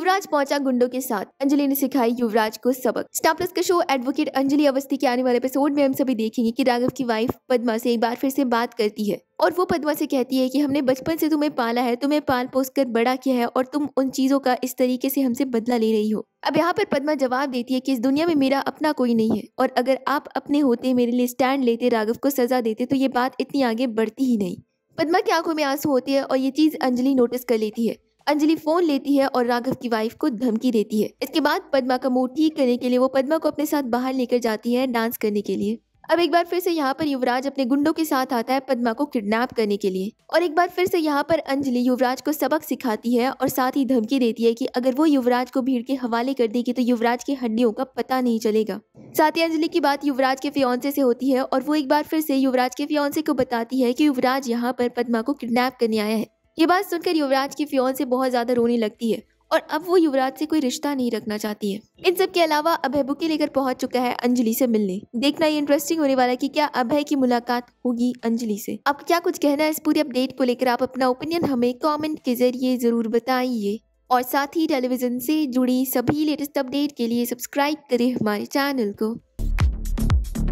युवराज पहुंचा गुंडों के साथ अंजलि ने सिखाई युवराज को सबक स्टार प्लस का शो एडवोकेट अंजलि अवस्थी के आने वाले एपिसोड में हम सभी देखेंगे कि राघव की वाइफ पद्मा से एक बार फिर से बात करती है और वो पद्मा से कहती है कि हमने बचपन से तुम्हें पाला है तुम्हें पाल पोस कर बड़ा किया है और तुम उन चीज़ों का इस तरीके से हमसे बदला ले रही हो अब यहाँ पर पद्मा जवाब देती है कि इस दुनिया में मेरा अपना कोई नहीं है और अगर आप अपने होते मेरे लिए स्टैंड लेते राघव को सजा देते तो ये बात इतनी आगे बढ़ती ही नहीं पद्मा की आंखों में आंसू होती है और ये चीज़ अंजलि नोटिस कर लेती है अंजलि फोन लेती है और राघव की वाइफ को धमकी देती है इसके बाद पद्मा का मूड ठीक करने के लिए वो पद्मा को अपने साथ बाहर लेकर जाती है डांस करने के लिए अब एक बार फिर से यहाँ पर युवराज अपने गुंडों के साथ आता है पद्मा को किडनैप करने के लिए और एक बार फिर से यहाँ पर अंजलि युवराज को सबक सिखाती है और साथ ही धमकी देती है कि अगर वो युवराज को भीड़ के हवाले कर देगी तो युवराज के हड्डियों का पता नहीं चलेगा साथ ही अंजलि की बात युवराज के फियोन्से से होती है और वो एक बार फिर से युवराज के फियोन्से को बताती है की युवराज यहाँ पर पदमा को किडनेप करने आया है ये बात सुनकर युवराज की फ्योन से बहुत ज्यादा रोने लगती है और अब वो युवराज से कोई रिश्ता नहीं रखना चाहती है इन सब के अलावा अभय बुके लेकर पहुंच चुका है अंजलि से मिलने देखना ये इंटरेस्टिंग होने वाला है कि क्या अभय की मुलाकात होगी अंजलि से अब क्या कुछ कहना है इस पूरी अपडेट को लेकर आप अपना ओपिनियन हमें कमेंट के जरिए जरूर बताइए और साथ ही टेलीविजन से जुड़ी सभी लेटेस्ट अपडेट के लिए सब्सक्राइब करें हमारे चैनल को